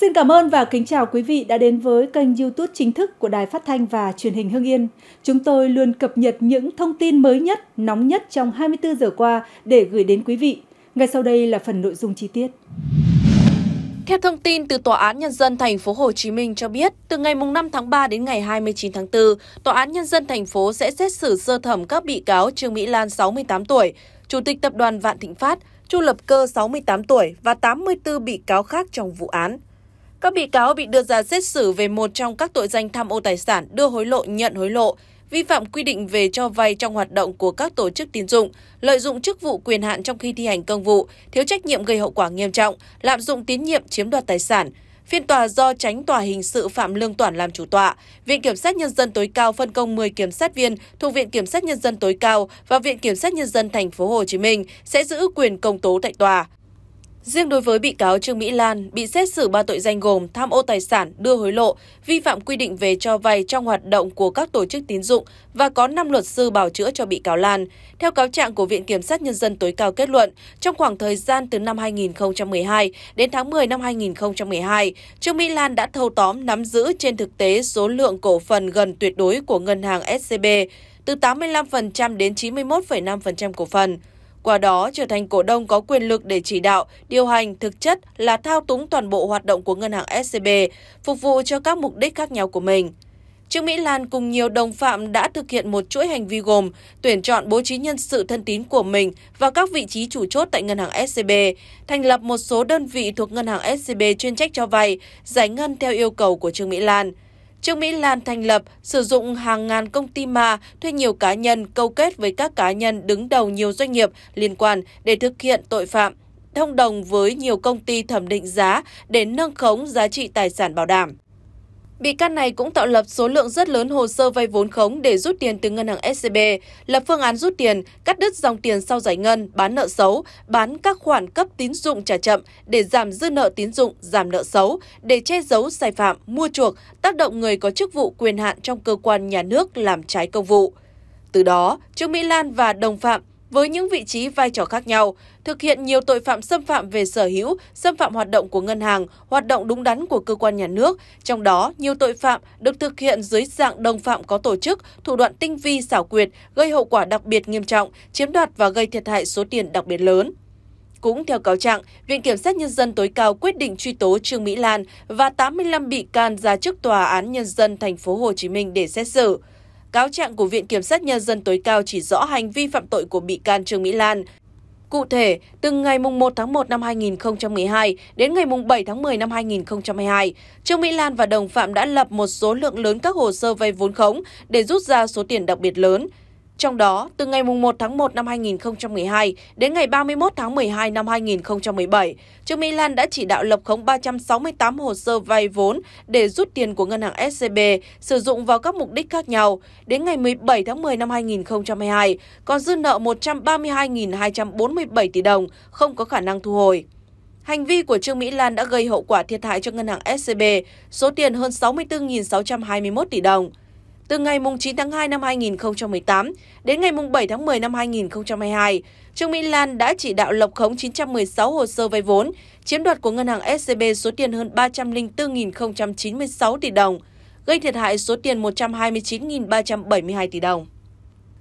Xin cảm ơn và kính chào quý vị đã đến với kênh YouTube chính thức của Đài Phát thanh và Truyền hình Hưng Yên. Chúng tôi luôn cập nhật những thông tin mới nhất, nóng nhất trong 24 giờ qua để gửi đến quý vị. Ngay sau đây là phần nội dung chi tiết. Theo thông tin từ Tòa án Nhân dân thành phố Hồ Chí Minh cho biết, từ ngày 5 tháng 3 đến ngày 29 tháng 4, Tòa án Nhân dân thành phố sẽ xét xử sơ thẩm các bị cáo Trương Mỹ Lan 68 tuổi, Chủ tịch Tập đoàn Vạn Thịnh Phát, Chu Lập Cơ 68 tuổi và 84 bị cáo khác trong vụ án. Các bị cáo bị đưa ra xét xử về một trong các tội danh tham ô tài sản, đưa hối lộ, nhận hối lộ, vi phạm quy định về cho vay trong hoạt động của các tổ chức tín dụng, lợi dụng chức vụ quyền hạn trong khi thi hành công vụ, thiếu trách nhiệm gây hậu quả nghiêm trọng, lạm dụng tín nhiệm chiếm đoạt tài sản. Phiên tòa do tránh tòa hình sự Phạm Lương Toản làm chủ tọa. Viện Kiểm sát Nhân dân tối cao phân công 10 kiểm sát viên thuộc Viện Kiểm sát Nhân dân tối cao và Viện Kiểm sát Nhân dân Thành phố Hồ Chí Minh sẽ giữ quyền công tố tại tòa. Riêng đối với bị cáo Trương Mỹ Lan bị xét xử ba tội danh gồm tham ô tài sản, đưa hối lộ, vi phạm quy định về cho vay trong hoạt động của các tổ chức tín dụng và có 5 luật sư bảo chữa cho bị cáo Lan. Theo cáo trạng của Viện Kiểm sát Nhân dân tối cao kết luận, trong khoảng thời gian từ năm 2012 đến tháng 10 năm 2012, Trương Mỹ Lan đã thâu tóm nắm giữ trên thực tế số lượng cổ phần gần tuyệt đối của ngân hàng SCB, từ 85% đến 91,5% cổ phần qua đó trở thành cổ đông có quyền lực để chỉ đạo, điều hành thực chất là thao túng toàn bộ hoạt động của ngân hàng SCB, phục vụ cho các mục đích khác nhau của mình. Trương Mỹ Lan cùng nhiều đồng phạm đã thực hiện một chuỗi hành vi gồm tuyển chọn bố trí nhân sự thân tín của mình vào các vị trí chủ chốt tại ngân hàng SCB, thành lập một số đơn vị thuộc ngân hàng SCB chuyên trách cho vay, giải ngân theo yêu cầu của Trương Mỹ Lan – Trương Mỹ Lan thành lập, sử dụng hàng ngàn công ty ma, thuê nhiều cá nhân câu kết với các cá nhân đứng đầu nhiều doanh nghiệp liên quan để thực hiện tội phạm, thông đồng với nhiều công ty thẩm định giá để nâng khống giá trị tài sản bảo đảm. Bị can này cũng tạo lập số lượng rất lớn hồ sơ vay vốn khống để rút tiền từ ngân hàng SCB, lập phương án rút tiền, cắt đứt dòng tiền sau giải ngân, bán nợ xấu, bán các khoản cấp tín dụng trả chậm để giảm dư nợ tín dụng, giảm nợ xấu, để che giấu sai phạm, mua chuộc, tác động người có chức vụ quyền hạn trong cơ quan nhà nước làm trái công vụ. Từ đó, Trương Mỹ Lan và đồng phạm với những vị trí vai trò khác nhau, thực hiện nhiều tội phạm xâm phạm về sở hữu, xâm phạm hoạt động của ngân hàng, hoạt động đúng đắn của cơ quan nhà nước, trong đó nhiều tội phạm được thực hiện dưới dạng đồng phạm có tổ chức, thủ đoạn tinh vi xảo quyệt, gây hậu quả đặc biệt nghiêm trọng, chiếm đoạt và gây thiệt hại số tiền đặc biệt lớn. Cũng theo cáo trạng, Viện Kiểm sát Nhân dân tối cao quyết định truy tố Trương Mỹ Lan và 85 bị can ra trước Tòa án Nhân dân thành phố Hồ Chí Minh để xét xử cáo trạng của Viện Kiểm sát Nhân dân tối cao chỉ rõ hành vi phạm tội của bị can Trương Mỹ Lan. Cụ thể, từ ngày 1 tháng 1 năm 2012 đến ngày 7 tháng 10 năm 2022, Trương Mỹ Lan và đồng phạm đã lập một số lượng lớn các hồ sơ vay vốn khống để rút ra số tiền đặc biệt lớn – trong đó, từ ngày 1 tháng 1 năm 2012 đến ngày 31 tháng 12 năm 2017, trương Mỹ Lan đã chỉ đạo lập khống 368 hồ sơ vay vốn để rút tiền của ngân hàng SCB sử dụng vào các mục đích khác nhau. Đến ngày 17 tháng 10 năm 2022, còn dư nợ 132.247 tỷ đồng không có khả năng thu hồi. Hành vi của Trương Mỹ Lan đã gây hậu quả thiệt hại cho ngân hàng SCB, số tiền hơn 64.621 tỷ đồng từ ngày 9 tháng 2 năm 2018 đến ngày 7 tháng 10 năm 2022, Trương Mỹ Lan đã chỉ đạo lập khống 916 hồ sơ vay vốn, chiếm đoạt của ngân hàng SCB e số tiền hơn 304.096 tỷ đồng, gây thiệt hại số tiền 129.372 tỷ đồng.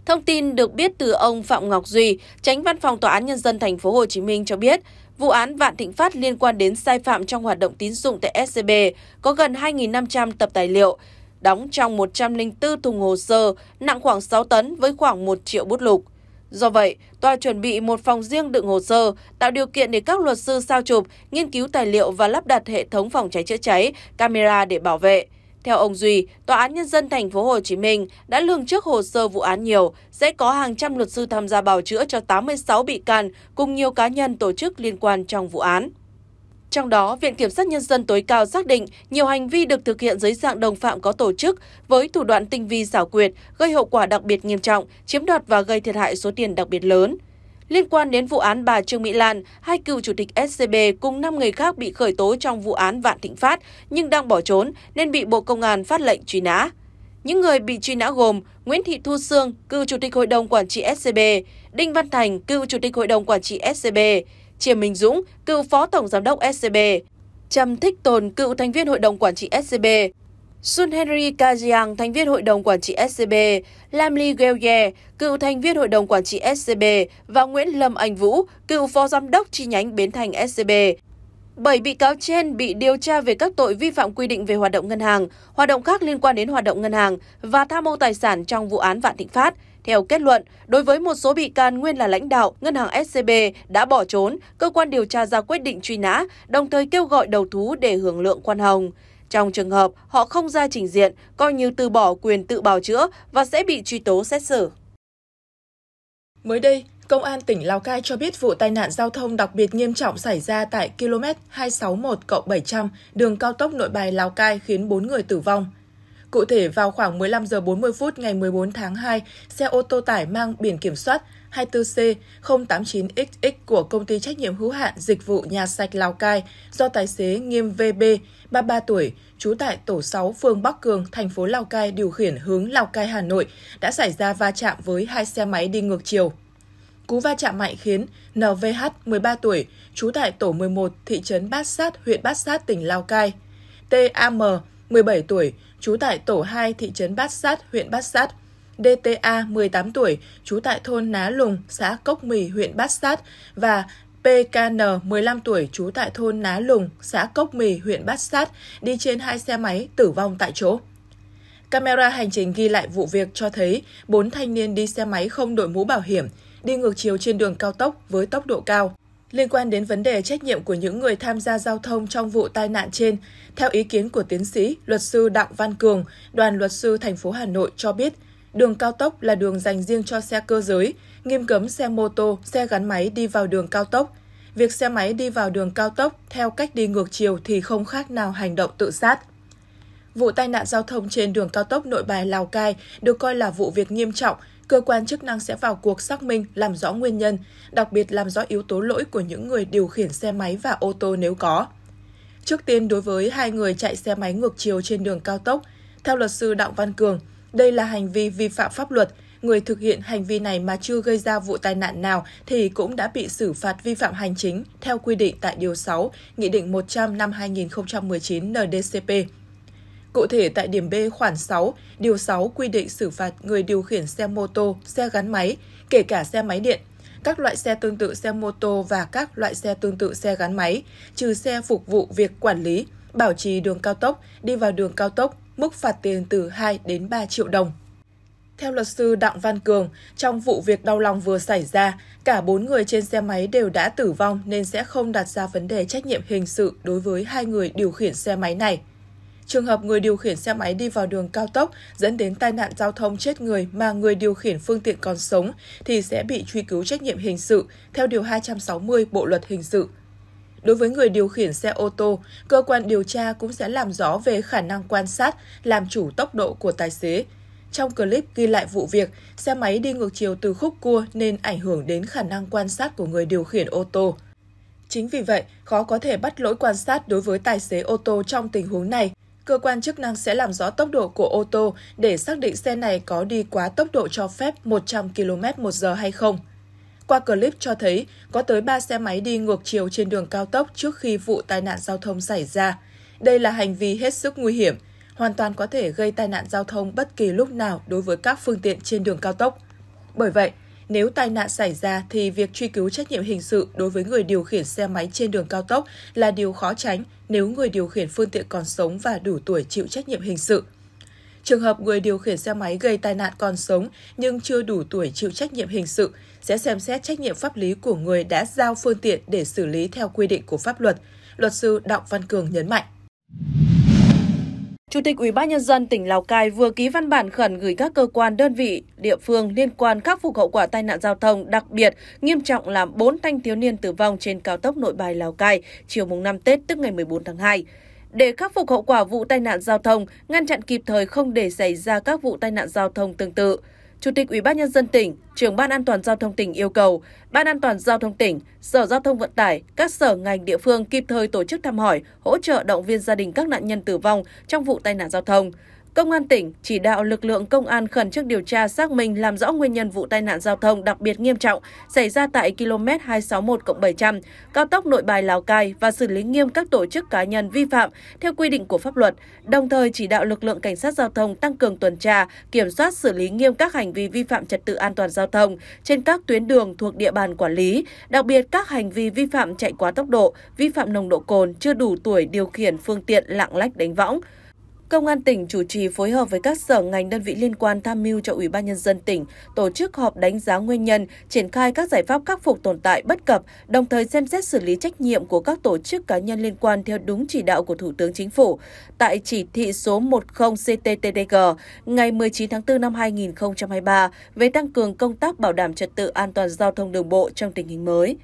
Thông tin được biết từ ông Phạm Ngọc Duy, Tránh Văn phòng Tòa án nhân dân thành phố Hồ Chí Minh cho biết, vụ án Vạn Thịnh Phát liên quan đến sai phạm trong hoạt động tín dụng tại SCB e có gần 2.500 tập tài liệu, đóng trong 104 thùng hồ sơ nặng khoảng 6 tấn với khoảng 1 triệu bút lục. Do vậy, tòa chuẩn bị một phòng riêng đựng hồ sơ, tạo điều kiện để các luật sư sao chụp, nghiên cứu tài liệu và lắp đặt hệ thống phòng cháy chữa cháy, camera để bảo vệ. Theo ông Duy, tòa án nhân dân thành phố Hồ Chí Minh đã lường trước hồ sơ vụ án nhiều, sẽ có hàng trăm luật sư tham gia bào chữa cho 86 bị can cùng nhiều cá nhân tổ chức liên quan trong vụ án. Trong đó, Viện Kiểm sát Nhân dân tối cao xác định nhiều hành vi được thực hiện dưới dạng đồng phạm có tổ chức với thủ đoạn tinh vi xảo quyệt, gây hậu quả đặc biệt nghiêm trọng, chiếm đoạt và gây thiệt hại số tiền đặc biệt lớn. Liên quan đến vụ án bà Trương Mỹ Lan, hai cựu chủ tịch SCB cùng 5 người khác bị khởi tố trong vụ án Vạn Thịnh Phát nhưng đang bỏ trốn nên bị Bộ Công an phát lệnh truy nã. Những người bị truy nã gồm Nguyễn Thị Thu Sương, cựu chủ tịch hội đồng quản trị SCB, Đinh Văn Thành, cựu chủ tịch hội đồng quản trị SCB, Chiêm Minh Dũng, cựu phó tổng giám đốc SCB, Trầm Thích Tồn, cựu thành viên hội đồng quản trị SCB, Sun Henry Kajiang, thành viên hội đồng quản trị SCB, Lamli Gelye, cựu thành viên hội đồng quản trị SCB và Nguyễn Lâm Anh Vũ, cựu phó giám đốc chi nhánh Bến Thành SCB. Bảy bị cáo trên bị điều tra về các tội vi phạm quy định về hoạt động ngân hàng, hoạt động khác liên quan đến hoạt động ngân hàng và tham mô tài sản trong vụ án Vạn Thịnh Phát – theo kết luận, đối với một số bị can nguyên là lãnh đạo ngân hàng SCB đã bỏ trốn, cơ quan điều tra ra quyết định truy nã, đồng thời kêu gọi đầu thú để hưởng lượng khoan hồng. Trong trường hợp họ không ra trình diện, coi như từ bỏ quyền tự bào chữa và sẽ bị truy tố xét xử. Mới đây, Công an tỉnh Lào Cai cho biết vụ tai nạn giao thông đặc biệt nghiêm trọng xảy ra tại km 261 700 đường cao tốc Nội Bài Lào Cai khiến 4 người tử vong. Cụ thể, vào khoảng 15 giờ 40 phút ngày 14 tháng 2, xe ô tô tải mang biển kiểm soát 24C089XX của công ty trách nhiệm hữu hạn dịch vụ nhà sạch Lào Cai do tài xế Nghiêm VB, 33 tuổi, trú tại tổ 6 phường Bắc Cường, thành phố Lào Cai điều khiển hướng Lào Cai Hà Nội đã xảy ra va chạm với hai xe máy đi ngược chiều. Cú va chạm mạnh khiến NVH 13 tuổi, trú tại tổ 11 thị trấn Bát Sát, huyện Bát Sát, tỉnh Lào Cai, TAM 17 tuổi, trú tại tổ 2 thị trấn Bát Sát, huyện Bát Sát, DTA 18 tuổi, trú tại thôn Ná Lùng, xã Cốc Mì, huyện Bát Sát và PKN 15 tuổi trú tại thôn Ná Lùng, xã Cốc Mì, huyện Bát Sát, đi trên hai xe máy tử vong tại chỗ. Camera hành trình ghi lại vụ việc cho thấy bốn thanh niên đi xe máy không đội mũ bảo hiểm, đi ngược chiều trên đường cao tốc với tốc độ cao. Liên quan đến vấn đề trách nhiệm của những người tham gia giao thông trong vụ tai nạn trên, theo ý kiến của tiến sĩ, luật sư Đặng Văn Cường, đoàn luật sư thành phố Hà Nội cho biết, đường cao tốc là đường dành riêng cho xe cơ giới, nghiêm cấm xe mô tô, xe gắn máy đi vào đường cao tốc. Việc xe máy đi vào đường cao tốc theo cách đi ngược chiều thì không khác nào hành động tự sát. Vụ tai nạn giao thông trên đường cao tốc Nội Bài Lào Cai được coi là vụ việc nghiêm trọng cơ quan chức năng sẽ vào cuộc xác minh, làm rõ nguyên nhân, đặc biệt làm rõ yếu tố lỗi của những người điều khiển xe máy và ô tô nếu có. Trước tiên đối với hai người chạy xe máy ngược chiều trên đường cao tốc, theo luật sư Đặng Văn Cường, đây là hành vi vi phạm pháp luật, người thực hiện hành vi này mà chưa gây ra vụ tai nạn nào thì cũng đã bị xử phạt vi phạm hành chính theo quy định tại Điều 6, Nghị định 100 năm 2019 NDCP. Cụ thể tại điểm B khoản 6, điều 6 quy định xử phạt người điều khiển xe mô tô, xe gắn máy, kể cả xe máy điện, các loại xe tương tự xe mô tô và các loại xe tương tự xe gắn máy, trừ xe phục vụ việc quản lý, bảo trì đường cao tốc, đi vào đường cao tốc, mức phạt tiền từ 2 đến 3 triệu đồng. Theo luật sư Đặng Văn Cường, trong vụ việc đau lòng vừa xảy ra, cả bốn người trên xe máy đều đã tử vong nên sẽ không đặt ra vấn đề trách nhiệm hình sự đối với hai người điều khiển xe máy này trường hợp người điều khiển xe máy đi vào đường cao tốc dẫn đến tai nạn giao thông chết người mà người điều khiển phương tiện còn sống thì sẽ bị truy cứu trách nhiệm hình sự theo Điều 260 Bộ Luật Hình sự. Đối với người điều khiển xe ô tô, cơ quan điều tra cũng sẽ làm rõ về khả năng quan sát, làm chủ tốc độ của tài xế. Trong clip ghi lại vụ việc, xe máy đi ngược chiều từ khúc cua nên ảnh hưởng đến khả năng quan sát của người điều khiển ô tô. Chính vì vậy, khó có thể bắt lỗi quan sát đối với tài xế ô tô trong tình huống này cơ quan chức năng sẽ làm rõ tốc độ của ô tô để xác định xe này có đi quá tốc độ cho phép 100 km một giờ hay không. Qua clip cho thấy, có tới 3 xe máy đi ngược chiều trên đường cao tốc trước khi vụ tai nạn giao thông xảy ra. Đây là hành vi hết sức nguy hiểm, hoàn toàn có thể gây tai nạn giao thông bất kỳ lúc nào đối với các phương tiện trên đường cao tốc. Bởi vậy, nếu tai nạn xảy ra thì việc truy cứu trách nhiệm hình sự đối với người điều khiển xe máy trên đường cao tốc là điều khó tránh nếu người điều khiển phương tiện còn sống và đủ tuổi chịu trách nhiệm hình sự. Trường hợp người điều khiển xe máy gây tai nạn còn sống nhưng chưa đủ tuổi chịu trách nhiệm hình sự sẽ xem xét trách nhiệm pháp lý của người đã giao phương tiện để xử lý theo quy định của pháp luật, luật sư Đặng Văn Cường nhấn mạnh. Chủ tịch Ủy ban nhân dân tỉnh Lào Cai vừa ký văn bản khẩn gửi các cơ quan đơn vị địa phương liên quan khắc phục hậu quả tai nạn giao thông đặc biệt nghiêm trọng làm 4 thanh thiếu niên tử vong trên cao tốc Nội Bài Lào Cai chiều mùng 5 Tết tức ngày 14 tháng 2. Để khắc phục hậu quả vụ tai nạn giao thông, ngăn chặn kịp thời không để xảy ra các vụ tai nạn giao thông tương tự, Chủ tịch Ủy ban nhân dân tỉnh, trưởng Ban An toàn giao thông tỉnh yêu cầu Ban An toàn giao thông tỉnh, Sở Giao thông Vận tải, các sở ngành địa phương kịp thời tổ chức thăm hỏi, hỗ trợ động viên gia đình các nạn nhân tử vong trong vụ tai nạn giao thông. Công an tỉnh chỉ đạo lực lượng công an khẩn trương điều tra xác minh làm rõ nguyên nhân vụ tai nạn giao thông đặc biệt nghiêm trọng xảy ra tại km 261 700 cao tốc Nội Bài Lào Cai và xử lý nghiêm các tổ chức cá nhân vi phạm theo quy định của pháp luật, đồng thời chỉ đạo lực lượng cảnh sát giao thông tăng cường tuần tra, kiểm soát xử lý nghiêm các hành vi vi phạm trật tự an toàn giao thông trên các tuyến đường thuộc địa bàn quản lý, đặc biệt các hành vi vi phạm chạy quá tốc độ, vi phạm nồng độ cồn chưa đủ tuổi điều khiển phương tiện lạng lách đánh võng. Công an tỉnh chủ trì phối hợp với các sở ngành đơn vị liên quan tham mưu cho Ủy ban nhân dân tỉnh tổ chức họp đánh giá nguyên nhân, triển khai các giải pháp khắc phục tồn tại bất cập, đồng thời xem xét xử lý trách nhiệm của các tổ chức cá nhân liên quan theo đúng chỉ đạo của Thủ tướng Chính phủ. Tại chỉ thị số 10/CTTTG ngày 19 tháng 4 năm 2023 về tăng cường công tác bảo đảm trật tự an toàn giao thông đường bộ trong tình hình mới.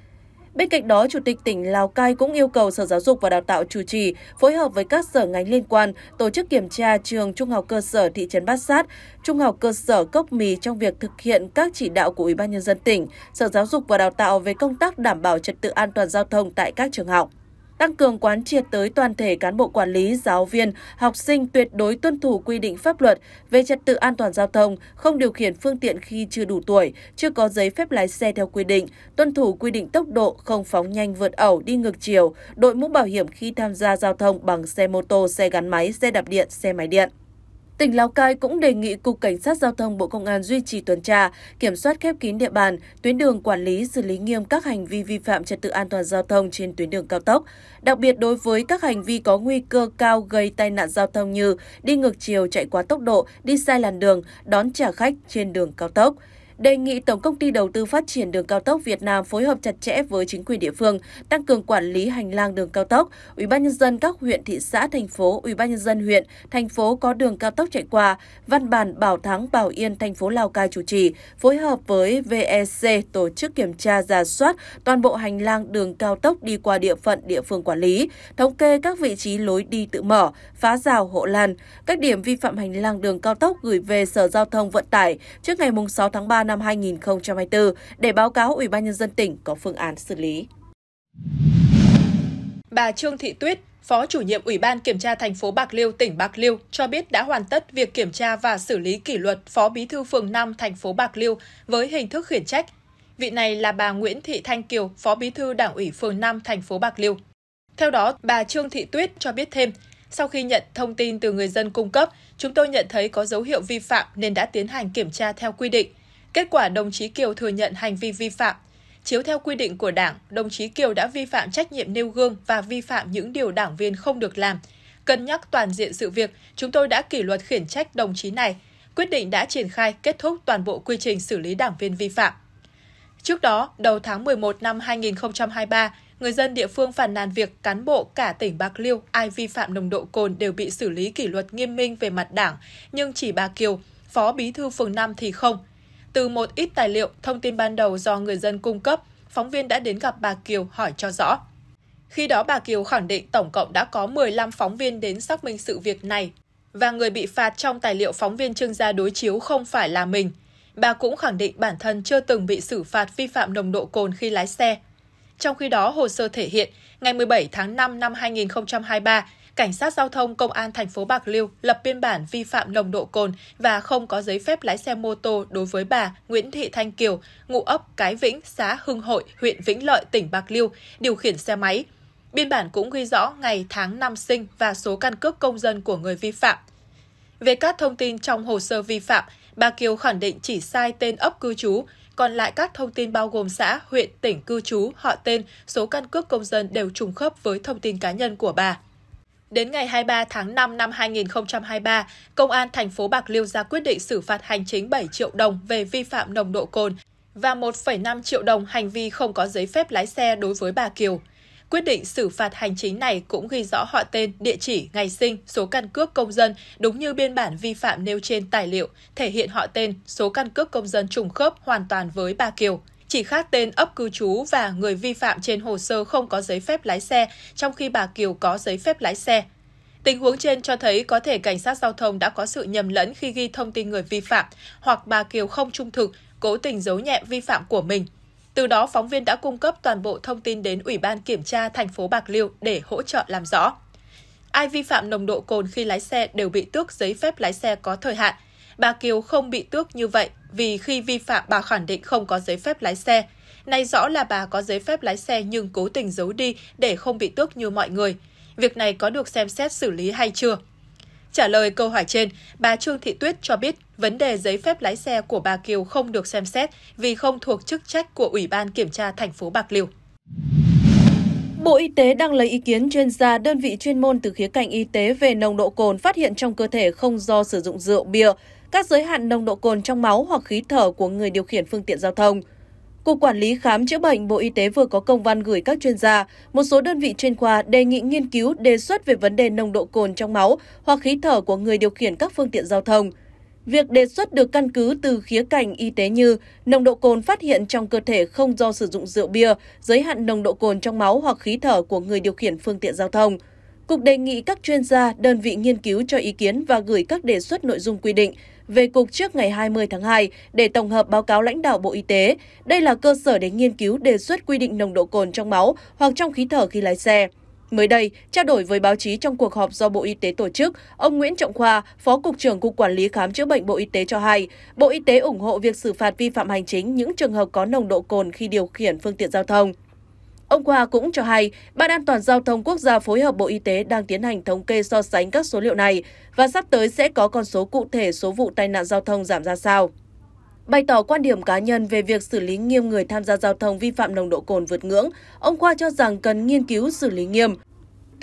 Bên cạnh đó, Chủ tịch tỉnh Lào Cai cũng yêu cầu Sở Giáo dục và Đào tạo chủ trì phối hợp với các sở ngành liên quan tổ chức kiểm tra trường trung học cơ sở thị trấn Bát Sát, trung học cơ sở Cốc Mì trong việc thực hiện các chỉ đạo của Ủy ban nhân dân tỉnh, Sở Giáo dục và Đào tạo về công tác đảm bảo trật tự an toàn giao thông tại các trường học tăng cường quán triệt tới toàn thể cán bộ quản lý, giáo viên, học sinh tuyệt đối tuân thủ quy định pháp luật về trật tự an toàn giao thông, không điều khiển phương tiện khi chưa đủ tuổi, chưa có giấy phép lái xe theo quy định, tuân thủ quy định tốc độ, không phóng nhanh vượt ẩu đi ngược chiều, đội mũ bảo hiểm khi tham gia giao thông bằng xe mô tô, xe gắn máy, xe đạp điện, xe máy điện. Tỉnh Lào Cai cũng đề nghị Cục Cảnh sát Giao thông Bộ Công an duy trì tuần tra, kiểm soát khép kín địa bàn, tuyến đường quản lý xử lý nghiêm các hành vi vi phạm trật tự an toàn giao thông trên tuyến đường cao tốc, đặc biệt đối với các hành vi có nguy cơ cao gây tai nạn giao thông như đi ngược chiều chạy quá tốc độ, đi sai làn đường, đón trả khách trên đường cao tốc đề nghị Tổng công ty Đầu tư Phát triển Đường cao tốc Việt Nam phối hợp chặt chẽ với chính quyền địa phương, tăng cường quản lý hành lang đường cao tốc, Ủy ban nhân dân các huyện, thị xã, thành phố, Ủy ban nhân dân huyện, thành phố có đường cao tốc chạy qua, văn bản Bảo Thắng, Bảo Yên, thành phố Lào Cai chủ trì, phối hợp với VEC tổ chức kiểm tra giả soát toàn bộ hành lang đường cao tốc đi qua địa phận địa phương quản lý, thống kê các vị trí lối đi tự mở, phá rào hộ lan, các điểm vi phạm hành lang đường cao tốc gửi về Sở Giao thông Vận tải trước ngày 6 tháng 3 3 năm 2024 để báo cáo Ủy ban Nhân dân tỉnh có phương án xử lý. Bà Trương Thị Tuyết, Phó chủ nhiệm Ủy ban Kiểm tra thành phố Bạc Liêu, tỉnh Bạc Liêu cho biết đã hoàn tất việc kiểm tra và xử lý kỷ luật Phó Bí thư phường 5 thành phố Bạc Liêu với hình thức khiển trách. Vị này là bà Nguyễn Thị Thanh Kiều, Phó Bí thư Đảng ủy phường 5 thành phố Bạc Liêu. Theo đó, bà Trương Thị Tuyết cho biết thêm, sau khi nhận thông tin từ người dân cung cấp, chúng tôi nhận thấy có dấu hiệu vi phạm nên đã tiến hành kiểm tra theo quy định. Kết quả đồng chí Kiều thừa nhận hành vi vi phạm. Chiếu theo quy định của Đảng, đồng chí Kiều đã vi phạm trách nhiệm nêu gương và vi phạm những điều đảng viên không được làm. Cân nhắc toàn diện sự việc, chúng tôi đã kỷ luật khiển trách đồng chí này. Quyết định đã triển khai kết thúc toàn bộ quy trình xử lý đảng viên vi phạm. Trước đó, đầu tháng 11 năm 2023, người dân địa phương phản nàn việc cán bộ cả tỉnh Bạc Liêu ai vi phạm nồng độ cồn đều bị xử lý kỷ luật nghiêm minh về mặt đảng, nhưng chỉ bà Kiều, phó bí thư phường 5 thì không – từ một ít tài liệu, thông tin ban đầu do người dân cung cấp, phóng viên đã đến gặp bà Kiều hỏi cho rõ. Khi đó bà Kiều khẳng định tổng cộng đã có 15 phóng viên đến xác minh sự việc này và người bị phạt trong tài liệu phóng viên trưng ra đối chiếu không phải là mình. Bà cũng khẳng định bản thân chưa từng bị xử phạt vi phạm nồng độ cồn khi lái xe. Trong khi đó, hồ sơ thể hiện ngày 17 tháng 5 năm 2023, cảnh sát giao thông công an thành phố Bạc Liêu lập biên bản vi phạm nồng độ cồn và không có giấy phép lái xe mô tô đối với bà Nguyễn Thị Thanh Kiều, ngụ ấp Cái Vĩnh, xã Hưng Hội, huyện Vĩnh Lợi, tỉnh Bạc Liêu, điều khiển xe máy. Biên bản cũng ghi rõ ngày tháng năm sinh và số căn cước công dân của người vi phạm. Về các thông tin trong hồ sơ vi phạm, bà Kiều khẳng định chỉ sai tên ấp cư trú, còn lại các thông tin bao gồm xã, huyện, tỉnh cư trú, họ tên, số căn cước công dân đều trùng khớp với thông tin cá nhân của bà. Đến ngày 23 tháng 5 năm 2023, Công an thành phố Bạc Liêu ra quyết định xử phạt hành chính 7 triệu đồng về vi phạm nồng độ cồn và 1,5 triệu đồng hành vi không có giấy phép lái xe đối với bà Kiều. Quyết định xử phạt hành chính này cũng ghi rõ họ tên, địa chỉ, ngày sinh, số căn cước công dân đúng như biên bản vi phạm nêu trên tài liệu, thể hiện họ tên, số căn cước công dân trùng khớp hoàn toàn với bà Kiều chỉ khác tên ấp cư trú và người vi phạm trên hồ sơ không có giấy phép lái xe, trong khi bà Kiều có giấy phép lái xe. Tình huống trên cho thấy có thể cảnh sát giao thông đã có sự nhầm lẫn khi ghi thông tin người vi phạm hoặc bà Kiều không trung thực, cố tình giấu nhẹ vi phạm của mình. Từ đó, phóng viên đã cung cấp toàn bộ thông tin đến Ủy ban Kiểm tra thành phố Bạc Liêu để hỗ trợ làm rõ. Ai vi phạm nồng độ cồn khi lái xe đều bị tước giấy phép lái xe có thời hạn, Bà Kiều không bị tước như vậy vì khi vi phạm bà khẳng định không có giấy phép lái xe. Nay rõ là bà có giấy phép lái xe nhưng cố tình giấu đi để không bị tước như mọi người. Việc này có được xem xét xử lý hay chưa? Trả lời câu hỏi trên, bà Trương Thị Tuyết cho biết vấn đề giấy phép lái xe của bà Kiều không được xem xét vì không thuộc chức trách của Ủy ban Kiểm tra thành phố Bạc Liêu. Bộ Y tế đang lấy ý kiến chuyên gia đơn vị chuyên môn từ khía cạnh y tế về nồng độ cồn phát hiện trong cơ thể không do sử dụng rượu bia, các giới hạn nồng độ cồn trong máu hoặc khí thở của người điều khiển phương tiện giao thông. Cục Quản lý Khám chữa bệnh Bộ Y tế vừa có công văn gửi các chuyên gia, một số đơn vị chuyên khoa đề nghị nghiên cứu đề xuất về vấn đề nồng độ cồn trong máu hoặc khí thở của người điều khiển các phương tiện giao thông. Việc đề xuất được căn cứ từ khía cạnh y tế như nồng độ cồn phát hiện trong cơ thể không do sử dụng rượu bia, giới hạn nồng độ cồn trong máu hoặc khí thở của người điều khiển phương tiện giao thông. Cục đề nghị các chuyên gia, đơn vị nghiên cứu cho ý kiến và gửi các đề xuất nội dung quy định về cục trước ngày 20 tháng 2 để tổng hợp báo cáo lãnh đạo Bộ Y tế. Đây là cơ sở để nghiên cứu đề xuất quy định nồng độ cồn trong máu hoặc trong khí thở khi lái xe. Mới đây, trao đổi với báo chí trong cuộc họp do Bộ Y tế tổ chức, ông Nguyễn Trọng Khoa, Phó Cục trưởng Cục Quản lý Khám chữa bệnh Bộ Y tế cho hay, Bộ Y tế ủng hộ việc xử phạt vi phạm hành chính những trường hợp có nồng độ cồn khi điều khiển phương tiện giao thông. Ông Khoa cũng cho hay, Ban an toàn giao thông quốc gia phối hợp Bộ Y tế đang tiến hành thống kê so sánh các số liệu này và sắp tới sẽ có con số cụ thể số vụ tai nạn giao thông giảm ra sao. Bày tỏ quan điểm cá nhân về việc xử lý nghiêm người tham gia giao thông vi phạm nồng độ cồn vượt ngưỡng, ông Khoa cho rằng cần nghiên cứu xử lý nghiêm,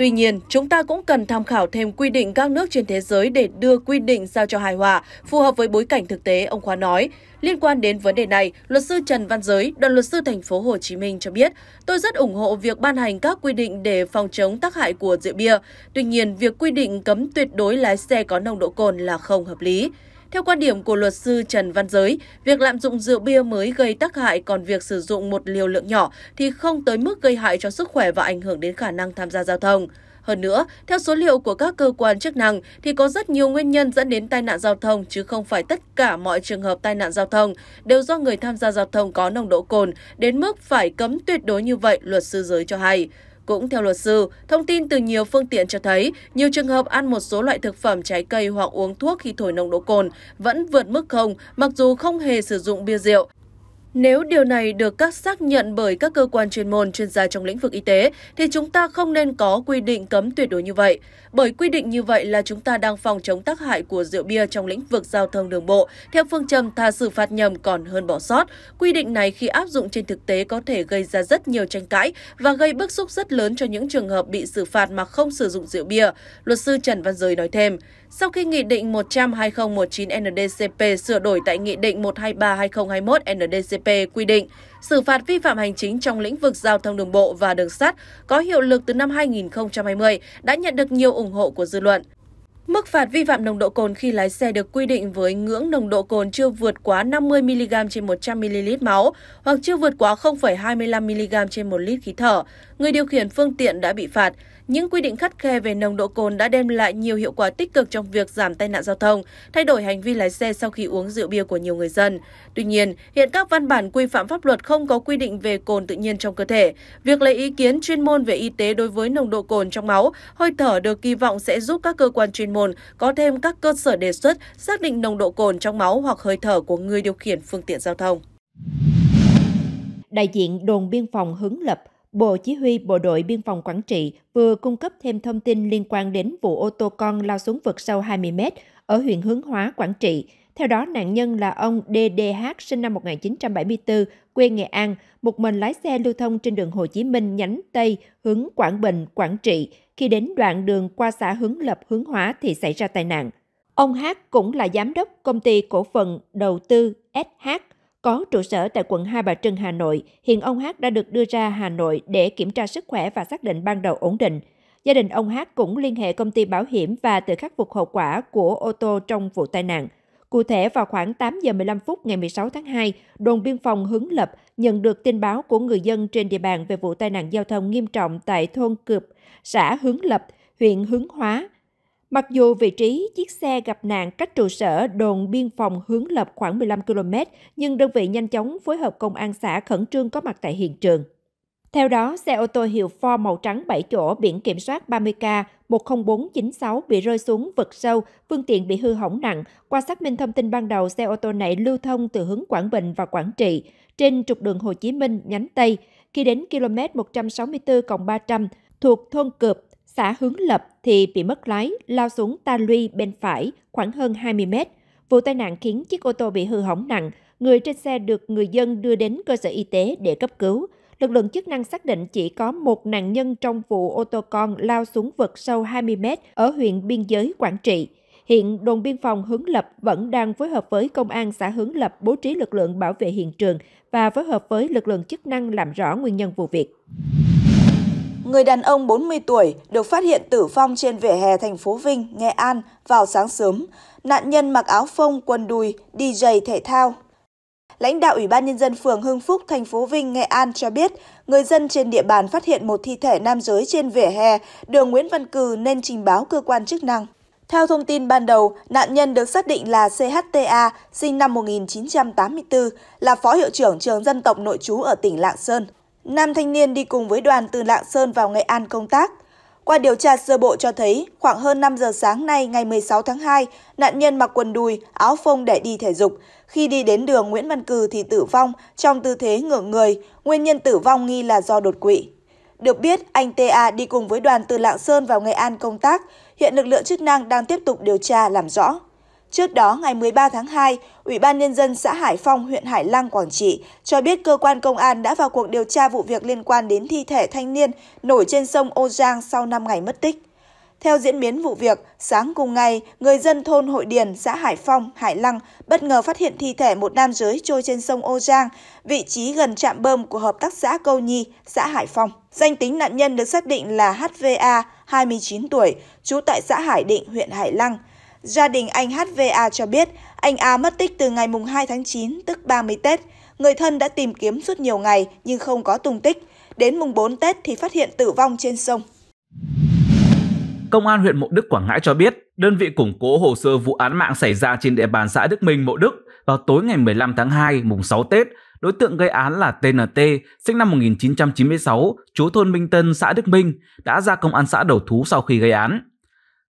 Tuy nhiên, chúng ta cũng cần tham khảo thêm quy định các nước trên thế giới để đưa quy định sao cho hài hòa, phù hợp với bối cảnh thực tế, ông Khoa nói. Liên quan đến vấn đề này, luật sư Trần Văn Giới, đoàn luật sư thành phố Hồ Chí Minh cho biết, tôi rất ủng hộ việc ban hành các quy định để phòng chống tác hại của rượu bia. Tuy nhiên, việc quy định cấm tuyệt đối lái xe có nồng độ cồn là không hợp lý. Theo quan điểm của luật sư Trần Văn Giới, việc lạm dụng rượu bia mới gây tác hại còn việc sử dụng một liều lượng nhỏ thì không tới mức gây hại cho sức khỏe và ảnh hưởng đến khả năng tham gia giao thông. Hơn nữa, theo số liệu của các cơ quan chức năng thì có rất nhiều nguyên nhân dẫn đến tai nạn giao thông chứ không phải tất cả mọi trường hợp tai nạn giao thông đều do người tham gia giao thông có nồng độ cồn đến mức phải cấm tuyệt đối như vậy, luật sư giới cho hay. Cũng theo luật sư, thông tin từ nhiều phương tiện cho thấy nhiều trường hợp ăn một số loại thực phẩm trái cây hoặc uống thuốc khi thổi nồng độ cồn vẫn vượt mức không mặc dù không hề sử dụng bia rượu. Nếu điều này được các xác nhận bởi các cơ quan chuyên môn chuyên gia trong lĩnh vực y tế thì chúng ta không nên có quy định cấm tuyệt đối như vậy, bởi quy định như vậy là chúng ta đang phòng chống tác hại của rượu bia trong lĩnh vực giao thông đường bộ theo phương châm tha xử phạt nhầm còn hơn bỏ sót. Quy định này khi áp dụng trên thực tế có thể gây ra rất nhiều tranh cãi và gây bức xúc rất lớn cho những trường hợp bị xử phạt mà không sử dụng rượu bia, luật sư Trần Văn Giới nói thêm. Sau khi Nghị định 100-2019-NDCP sửa đổi tại Nghị định 123-2021-NDCP quy định, xử phạt vi phạm hành chính trong lĩnh vực giao thông đường bộ và đường sắt có hiệu lực từ năm 2020 đã nhận được nhiều ủng hộ của dư luận. Mức phạt vi phạm nồng độ cồn khi lái xe được quy định với ngưỡng nồng độ cồn chưa vượt quá 50mg trên 100ml máu hoặc chưa vượt quá 0,25mg trên 1 lít khí thở. Người điều khiển phương tiện đã bị phạt. Những quy định khắt khe về nồng độ cồn đã đem lại nhiều hiệu quả tích cực trong việc giảm tai nạn giao thông, thay đổi hành vi lái xe sau khi uống rượu bia của nhiều người dân. Tuy nhiên, hiện các văn bản quy phạm pháp luật không có quy định về cồn tự nhiên trong cơ thể. Việc lấy ý kiến chuyên môn về y tế đối với nồng độ cồn trong máu, hơi thở được kỳ vọng sẽ giúp các cơ quan chuyên môn có thêm các cơ sở đề xuất xác định nồng độ cồn trong máu hoặc hơi thở của người điều khiển phương tiện giao thông. Đại diện đồn biên phòng hứng Lập Bộ Chỉ huy Bộ đội Biên phòng Quảng Trị vừa cung cấp thêm thông tin liên quan đến vụ ô tô con lao xuống vực sâu 20 mét ở huyện Hướng Hóa, Quảng Trị. Theo đó, nạn nhân là ông DDH sinh năm 1974, quê Nghệ An, một mình lái xe lưu thông trên đường Hồ Chí Minh nhánh Tây, hướng Quảng Bình, Quảng Trị. Khi đến đoạn đường qua xã Hướng Lập, Hướng Hóa thì xảy ra tai nạn. Ông H cũng là giám đốc công ty cổ phần đầu tư SH có trụ sở tại quận Hai Bà Trưng, Hà Nội, hiện ông Hát đã được đưa ra Hà Nội để kiểm tra sức khỏe và xác định ban đầu ổn định. Gia đình ông Hát cũng liên hệ công ty bảo hiểm và tự khắc phục hậu quả của ô tô trong vụ tai nạn. Cụ thể, vào khoảng 8 giờ 15 phút ngày 16 tháng 2, đồn biên phòng Hứng Lập nhận được tin báo của người dân trên địa bàn về vụ tai nạn giao thông nghiêm trọng tại thôn cựp xã Hướng Lập, huyện Hướng Hóa, Mặc dù vị trí chiếc xe gặp nạn cách trụ sở đồn biên phòng hướng lập khoảng 15 km, nhưng đơn vị nhanh chóng phối hợp công an xã khẩn trương có mặt tại hiện trường. Theo đó, xe ô tô hiệu Ford màu trắng 7 chỗ biển kiểm soát 30K 10496 bị rơi xuống vực sâu, phương tiện bị hư hỏng nặng. Qua xác minh thông tin ban đầu, xe ô tô này lưu thông từ hướng Quảng Bình và Quảng Trị trên trục đường Hồ Chí Minh nhánh Tây. Khi đến km 164 300 thuộc thôn Cượp, xã Hướng Lập thì bị mất lái, lao xuống ta luy bên phải khoảng hơn 20 mét. Vụ tai nạn khiến chiếc ô tô bị hư hỏng nặng, người trên xe được người dân đưa đến cơ sở y tế để cấp cứu. Lực lượng chức năng xác định chỉ có một nạn nhân trong vụ ô tô con lao xuống vực sâu 20 mét ở huyện biên giới Quảng Trị. Hiện đồn biên phòng Hướng Lập vẫn đang phối hợp với công an xã Hướng Lập bố trí lực lượng bảo vệ hiện trường và phối hợp với lực lượng chức năng làm rõ nguyên nhân vụ việc. Người đàn ông 40 tuổi được phát hiện tử vong trên vỉa hè thành phố Vinh, Nghệ An vào sáng sớm. Nạn nhân mặc áo phông, quần đùi, đi giày thể thao. Lãnh đạo Ủy ban Nhân dân phường Hưng Phúc, thành phố Vinh, Nghệ An cho biết, người dân trên địa bàn phát hiện một thi thể nam giới trên vỉa hè đường Nguyễn Văn Cừ nên trình báo cơ quan chức năng. Theo thông tin ban đầu, nạn nhân được xác định là CHTA, sinh năm 1984, là phó hiệu trưởng trường dân tộc nội trú ở tỉnh Lạng Sơn. Nam thanh niên đi cùng với đoàn từ Lạng Sơn vào Nghệ An công tác. Qua điều tra sơ bộ cho thấy, khoảng hơn 5 giờ sáng nay ngày 16 tháng 2, nạn nhân mặc quần đùi, áo phông để đi thể dục. Khi đi đến đường Nguyễn Văn Cừ thì tử vong trong tư thế ngửa người, nguyên nhân tử vong nghi là do đột quỵ. Được biết, anh TA đi cùng với đoàn từ Lạng Sơn vào Nghệ An công tác, hiện lực lượng chức năng đang tiếp tục điều tra làm rõ. Trước đó, ngày 13 tháng 2, Ủy ban Nhân dân xã Hải Phong, huyện Hải Lăng, Quảng Trị cho biết cơ quan công an đã vào cuộc điều tra vụ việc liên quan đến thi thể thanh niên nổi trên sông Ô Giang sau 5 ngày mất tích. Theo diễn biến vụ việc, sáng cùng ngày, người dân thôn Hội Điền, xã Hải Phong, Hải Lăng bất ngờ phát hiện thi thể một nam giới trôi trên sông Ô Giang, vị trí gần trạm bơm của hợp tác xã Câu Nhi, xã Hải Phong. Danh tính nạn nhân được xác định là HVA, 29 tuổi, trú tại xã Hải Định, huyện Hải Lăng – Gia đình anh HVA cho biết anh A mất tích từ ngày 2 tháng 9, tức 30 Tết. Người thân đã tìm kiếm suốt nhiều ngày nhưng không có tung tích. Đến mùng 4 Tết thì phát hiện tử vong trên sông. Công an huyện Mộ Đức Quảng Ngãi cho biết, đơn vị củng cố hồ sơ vụ án mạng xảy ra trên địa bàn xã Đức Minh, Mộ Đức vào tối ngày 15 tháng 2, mùng 6 Tết. Đối tượng gây án là TNT, sinh năm 1996, chú thôn Minh Tân, xã Đức Minh, đã ra công an xã đầu thú sau khi gây án.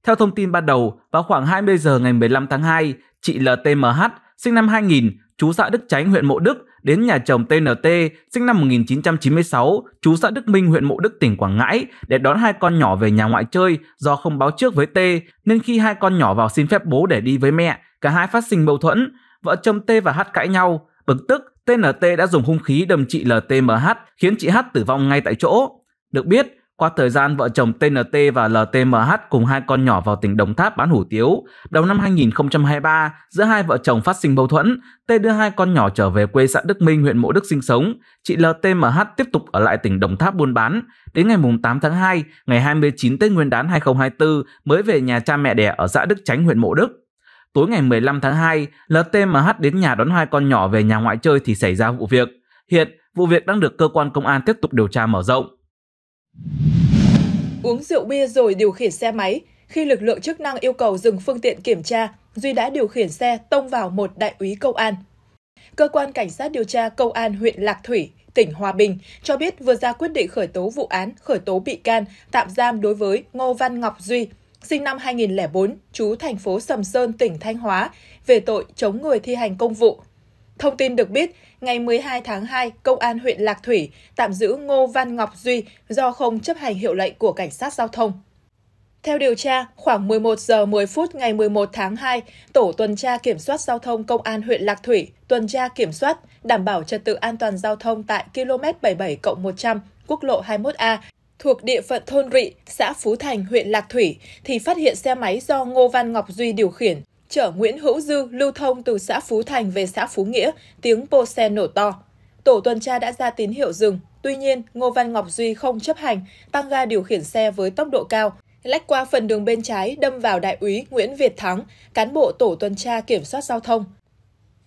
Theo thông tin ban đầu, vào khoảng 20 giờ ngày 15 tháng 2, chị LTMH, sinh năm 2000, chú xã Đức Chánh, huyện Mộ Đức, đến nhà chồng TNT, sinh năm 1996, chú xã Đức Minh, huyện Mộ Đức, tỉnh Quảng Ngãi, để đón hai con nhỏ về nhà ngoại chơi do không báo trước với T, nên khi hai con nhỏ vào xin phép bố để đi với mẹ, cả hai phát sinh mâu thuẫn. Vợ chồng T và H cãi nhau, bực tức, TNT đã dùng hung khí đâm chị LTMH, khiến chị H tử vong ngay tại chỗ. Được biết, qua thời gian vợ chồng TNT và LTMH cùng hai con nhỏ vào tỉnh Đồng Tháp bán hủ tiếu, đầu năm 2023, giữa hai vợ chồng phát sinh mâu thuẫn, T đưa hai con nhỏ trở về quê xã Đức Minh, huyện Mộ Đức sinh sống. Chị LTMH tiếp tục ở lại tỉnh Đồng Tháp buôn bán. Đến ngày 8 tháng 2, ngày 29 Tết Nguyên đán 2024, mới về nhà cha mẹ đẻ ở xã Đức Chánh, huyện Mộ Đức. Tối ngày 15 tháng 2, LTMH đến nhà đón hai con nhỏ về nhà ngoại chơi thì xảy ra vụ việc. Hiện, vụ việc đang được cơ quan công an tiếp tục điều tra mở rộng. Uống rượu bia rồi điều khiển xe máy, khi lực lượng chức năng yêu cầu dừng phương tiện kiểm tra, Duy đã điều khiển xe tông vào một đại úy công an. Cơ quan Cảnh sát điều tra Công an huyện Lạc Thủy, tỉnh Hòa Bình cho biết vừa ra quyết định khởi tố vụ án, khởi tố bị can, tạm giam đối với Ngô Văn Ngọc Duy, sinh năm 2004, trú thành phố Sầm Sơn, tỉnh Thanh Hóa, về tội chống người thi hành công vụ. Thông tin được biết, ngày 12 tháng 2, Công an huyện Lạc Thủy tạm giữ Ngô Văn Ngọc Duy do không chấp hành hiệu lệnh của cảnh sát giao thông. Theo điều tra, khoảng 11 giờ 10 phút ngày 11 tháng 2, tổ tuần tra kiểm soát giao thông công an huyện Lạc Thủy tuần tra kiểm soát đảm bảo trật tự an toàn giao thông tại km 77 100 quốc lộ 21A thuộc địa phận thôn Rị, xã Phú Thành, huyện Lạc Thủy thì phát hiện xe máy do Ngô Văn Ngọc Duy điều khiển chở Nguyễn Hữu Dư lưu thông từ xã Phú Thành về xã Phú Nghĩa, tiếng pô xe nổ to. Tổ tuần tra đã ra tín hiệu dừng, tuy nhiên Ngô Văn Ngọc Duy không chấp hành, tăng ga điều khiển xe với tốc độ cao, lách qua phần đường bên trái đâm vào đại úy Nguyễn Việt Thắng, cán bộ tổ tuần tra kiểm soát giao thông.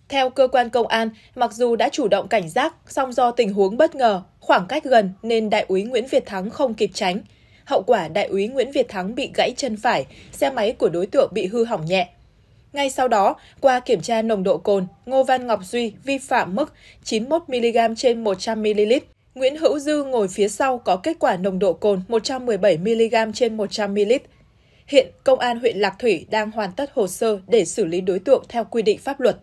Theo cơ quan công an, mặc dù đã chủ động cảnh giác, song do tình huống bất ngờ, khoảng cách gần nên đại úy Nguyễn Việt Thắng không kịp tránh. Hậu quả đại úy Nguyễn Việt Thắng bị gãy chân phải, xe máy của đối tượng bị hư hỏng nhẹ. Ngay sau đó, qua kiểm tra nồng độ cồn, Ngô Văn Ngọc Duy vi phạm mức 91mg trên 100ml. Nguyễn Hữu Dư ngồi phía sau có kết quả nồng độ cồn 117mg trên 100ml. Hiện Công an huyện Lạc Thủy đang hoàn tất hồ sơ để xử lý đối tượng theo quy định pháp luật.